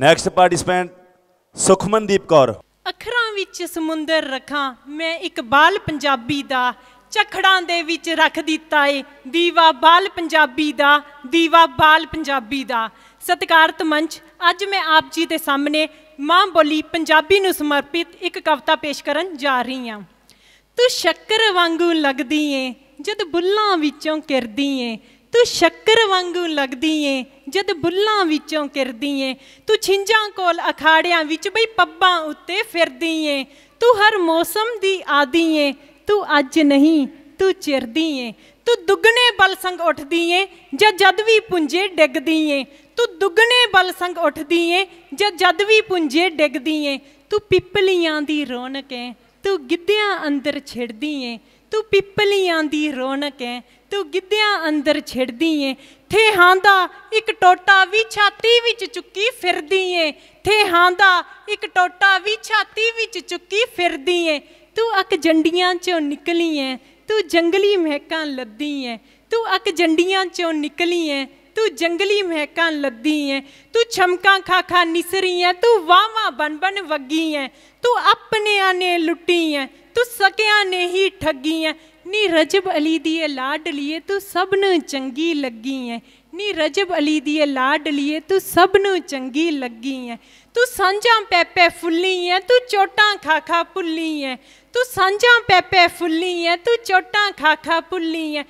next participant ਸੁਖਮਨਦੀਪ Kaur ਅੱਖਰਾਂ ਵਿੱਚ ਸਮੁੰਦਰ ਰੱਖਾਂ ਮੈਂ ਇੱਕ ਬਾਲ ਪੰਜਾਬੀ ਦਾ ਚਖੜਾਂ ਦੇ ਵਿੱਚ ਰੱਖ ਦਿੱਤਾ ਏ ਦੀਵਾ ਬਾਲ ਪੰਜਾਬੀ ਦਾ ਦੀਵਾ ਬਾਲ ਪੰਜਾਬੀ ਦਾ ਸਤਿਕਾਰਤ ਮੰਚ ਅੱਜ ਮੈਂ ਆਪ ਜੀ ਦੇ ਸਾਹਮਣੇ ਮਾਂ ਬੋਲੀ ਪੰਜਾਬੀ ਨੂੰ ਸਮਰਪਿਤ ਇੱਕ ਕਵਿਤਾ ਪੇਸ਼ ਕਰਨ ਜਾ ਰਹੀ ਹਾਂ ਤੂੰ ਸ਼ੱਕਰ ਵਾਂਗੂ ਲੱਗਦੀ ਏ ਜਦ ਬੁੱਲਾਂ ਵਿੱਚੋਂ ਕਿਰਦੀ ਏ ਤੂੰ ਸ਼ੱਕਰ ਵਾਂਗੂ ਲੱਗਦੀ ਏ ਜਦ ਬੁੱਲਾਂ ਵਿੱਚੋਂ ਕਿਰਦੀ ਏ ਤੂੰ ਛਿੰਝਾਂ ਕੋਲ ਅਖਾੜਿਆਂ ਵਿੱਚ ਬਈ ਪੱਬਾਂ ਉੱਤੇ ਫਿਰਦੀ ਏ ਤੂੰ ਹਰ ਮੌਸਮ ਦੀ ਆਦੀ ਏ ਤੂੰ ਅੱਜ ਨਹੀਂ ਤੂੰ ਚਿਰਦੀ ਏ ਤੂੰ ਦੁੱਗਣੇ ਬਲ ਸੰਗ ਉੱਠਦੀ ਏ ਜਦ ਜਦ ਵੀ ਪੁੰਜੇ ਡਿੱਗਦੀ ਏ ਤੂੰ ਦੁੱਗਣੇ ਬਲ ਸੰਗ ਉੱਠਦੀ ਏ ਜਦ ਜਦ ਵੀ ਪੁੰਜੇ ਡਿੱਗਦੀ ਏ ਤੂੰ ਪਿੱਪਲੀਆਂ ਦੀ ਰੌਣਕ ਏ ਤੂੰ ਗਿੱਧਿਆਂ ਅੰਦਰ ਛਿੜਦੀ ਏ ਤੂੰ ਪਿੱਪਲੀਆਂ ਦੀ ਰੌਣਕ ਐ ਤੂੰ ਗਿੱਧਿਆਂ ਅੰਦਰ ਛਿੜਦੀ ਐ ਥੇ ਹਾਂਦਾ ਇੱਕ ਟੋਟਾ ਵੀ ਛਾਤੀ ਵਿੱਚ ਚੁੱਕੀ ਫਿਰਦੀ ਐ ਥੇ ਹਾਂਦਾ ਇੱਕ ਟੋਟਾ ਵੀ ਛਾਤੀ ਵਿੱਚ ਚੁੱਕੀ ਫਿਰਦੀ ਐ ਤੂੰ ਅਕ ਜੰਡੀਆਂ ਚੋਂ ਨਿਕਲੀ ਐ ਤੂੰ ਜੰਗਲੀ ਮਹਿਕਾਂ ਲੱਦੀ ਐ ਤੂੰ ਅਕ ਜੰਡੀਆਂ ਚੋਂ ਨਿਕਲੀ ਐ ਤੂੰ ਜੰਗਲੀ ਮਹਿਕਾਂ ਲੱਦੀ ਐ ਤੂੰ ਛਮਕਾਂ ਖਾ ਖਾ ਨਿਸਰੀ ਐ ਤੂੰ ਵਾਵਾ ਬਨ ਬਨ ਵਗੀ ਐ ਤੂੰ ਆਪਣਿਆਂ ਨੇ ਲੁੱਟੀ ਐ ਤੂੰ ਸਕਿਆਂ ਨੇ ਹੀ ਠੱਗੀ ਐ ਨੀ ਰਜਬ ਅਲੀ ਦੀ ਇਹ ਲਾਡ ਲੀਏ ਤੂੰ ਸਭ ਨੂੰ ਚੰਗੀ ਲੱਗੀ ਐ ਨੀ ਰਜਬ ਅਲੀ ਦੀ ਇਹ ਲਾਡ ਲੀਏ ਤੂੰ ਸਭ ਨੂੰ ਚੰਗੀ ਲੱਗੀ ਐ ਤੂੰ ਸਾਂਝਾਂ ਪੈਪੇ ਫੁੱਲੀ ਐ ਤੂੰ ਚੋਟਾਂ ਖਾ ਖਾ ਭੁੱਲੀ ਐ ਤੂੰ ਸਾਂਝਾਂ ਪੈਪੇ ਫੁੱਲੀ ਐ ਤੂੰ ਚੋਟਾਂ ਖਾ ਖਾ ਭੁੱਲੀ ਐ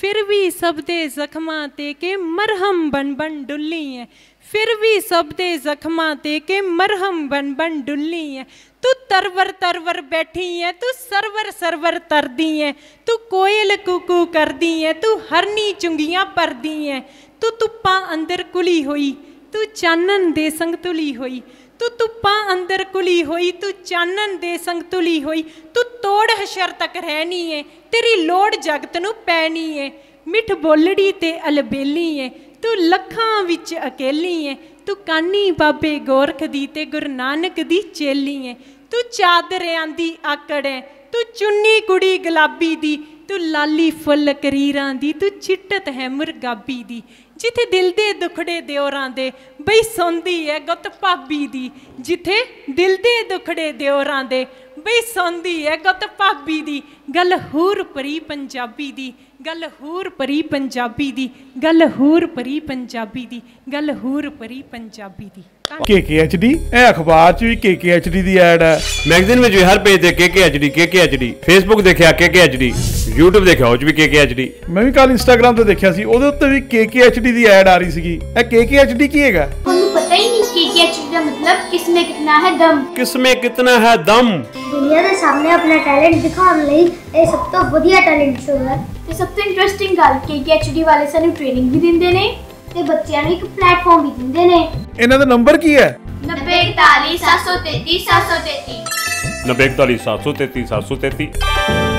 ਫਿਰ ਵੀ ਸਭ ਦੇ ਜ਼ਖਮਾਂ ਤੇ ਕੇ ਮਰਹਮ ਬਣ ਬਣ ਡੁੱਲੀ ਐ ਫਿਰ ਵੀ ਸਭ ਦੇ ਜ਼ਖਮਾਂ ਤੇ ਕੇ ਮਰਹਮ ਬਣ ਬਣ ਡੁੱਲੀ ਐ ਤੂੰ ਤਰਵਰ ਤਰਵਰ ਬੈਠੀ ਐ ਤੂੰ ਸਰਵਰ ਸਰਵਰ ਤਰਦੀ ਐ ਤੂੰ ਕੋਇਲ ਕੂਕੂ ਕਰਦੀ ਐ ਤੂੰ ਹਰਨੀ ਚੁੰਗੀਆਂ ਪਰਦੀ ਐ ਤੂੰ ਤੁੱਪਾਂ ਅੰਦਰ ਕੁਲੀ ਹੋਈ ਤੂੰ ਚਾਨਣ ਦੇ ਸੰਗ ਤੁਲੀ ਹੋਈ ਤੂੰ ਧੁੱਪਾਂ ਅੰਦਰ ਕੁਲੀ ਹੋਈ ਤੂੰ ਚਾਨਣ ਦੇ ਸੰਗ ਤੁਲੀ ਹੋਈ ਤੂੰ ਤੋੜ ਹਸ਼ਰ ਤੱਕ ਰਹਿਣੀ ਏ ਤੇਰੀ ਲੋੜ ਜਗਤ ਨੂੰ ਪੈਣੀ ਏ ਮਿੱਠ ਬੋਲੜੀ ਤੇ ਅਲਬੇਲੀ ਏ ਤੂੰ ਲੱਖਾਂ ਵਿੱਚ ਅਕੇਲੀ ਏ ਤੂੰ ਕਾਨੀ ਬਾਬੇ ਗੋਰਖ ਦੀ ਤੇ ਗੁਰੂ ਨਾਨਕ ਦੀ ਚੇਲੀ ਏ ਤੂੰ ਚਾਦਰ ਆਂਦੀ ਆਕੜ ਏ ਤੂੰ ਚੁੰਨੀ ਕੁੜੀ ਗੁਲਾਬੀ ਦੀ ਤੂੰ ਲਾਲੀ ਫੁੱਲ ਕਰੀਰਾਂ ਦੀ ਤੂੰ ਚਿੱਟਤ ਹੈ ਮੁਰਗਾਬੀ ਦੀ ਜਿੱਥੇ ਦਿਲ ਦੇ ਦੁਖੜੇ ਦਿਓਰਾਂ ਦੇ ਬਈ ਸੌਂਦੀ ਐ ਗੁੱਤ ਪਾਬੀ ਦੀ ਜਿੱਥੇ ਦਿਲ ਦੇ ਦੁਖੜੇ ਦਿਓਰਾਂ ਦੇ ਬੀਬੀ ਸੁਣਦੀ ਐ ਗੱਤ ਭਾਬੀ ਦੀ ਗੱਲ ਹੂਰ ਪਰੀ ਪੰਜਾਬੀ ਦੀ ਗੱਲ ਹੂਰ ਪਰੀ ਪੰਜਾਬੀ ਦੀ ਗੱਲ ਹੂਰ ਪਰੀ ਪੰਜਾਬੀ ਦੀ ਗੱਲ ਹੂਰ ਪਰੀ ਪੰਜਾਬੀ ਦੀ ਡੀ ਇਹ ਅਖਬਾਰ 'ਚ ਵੀ ਡੀ ਦੀ ਐਡ ਹੈ ਮੈਗਜ਼ੀਨ ਵਿੱਚ ਵੀ ਹਰ ਪੇਜ ਤੇ ਐਚ ਡੀ ਫੇਸਬੁੱਕ ਦੇਖਿਆ ਡੀ YouTube ਦੇਖਿਆ ਉਹ 'ਚ ਵੀ ਡੀ ਮੈਂ ਵੀ ਕੱਲ Instagram ਤੇ ਦੇਖਿਆ ਸੀ ਉਹਦੇ ਉੱਤੇ ਵੀ ਡੀ ਦੀ ਐਡ ਆ ਰਹੀ ਸੀਗੀ ਇਹ ਡੀ ਕੀ ਹੈਗਾ ਦਾ ਮਤਲਬ ਕਿਸਮੇ में ਹੈ ਦਮ ਕਿਸਮੇ किस ਹੈ ਦਮ ਦੁਨੀਆ ਦੇ ਸਾਹਮਣੇ ਆਪਣਾ ਟੈਲੈਂਟ ਦਿਖਾਉਣ ਲਈ ਇਹ ਸਭ ਤੋਂ ਵਧੀਆ ਟੈਲੈਂਟ ਸ਼ੋਅ ਹੈ ਤੇ ਸਭ ਤੋਂ ਇੰਟਰਸਟਿੰਗ ਗੱਲ ਕੇਕੇਐਚਡੀ ਵਾਲੇ ਸਾਨੂੰ ਟ੍ਰੇਨਿੰਗ ਵੀ ਦਿੰਦੇ ਨੇ ਤੇ ਬੱਚਿਆਂ ਨੂੰ ਇੱਕ ਪਲੇਟਫਾਰਮ ਵੀ ਦਿੰਦੇ ਨੇ ਇਹਨਾਂ ਦਾ ਨੰਬਰ ਕੀ ਹੈ 9041733733 9041733733